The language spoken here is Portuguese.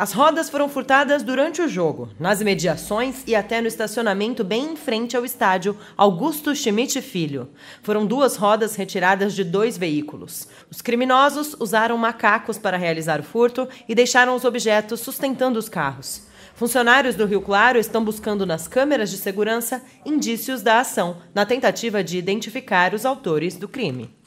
As rodas foram furtadas durante o jogo, nas imediações e até no estacionamento bem em frente ao estádio Augusto Schmidt Filho. Foram duas rodas retiradas de dois veículos. Os criminosos usaram macacos para realizar o furto e deixaram os objetos sustentando os carros. Funcionários do Rio Claro estão buscando nas câmeras de segurança indícios da ação, na tentativa de identificar os autores do crime.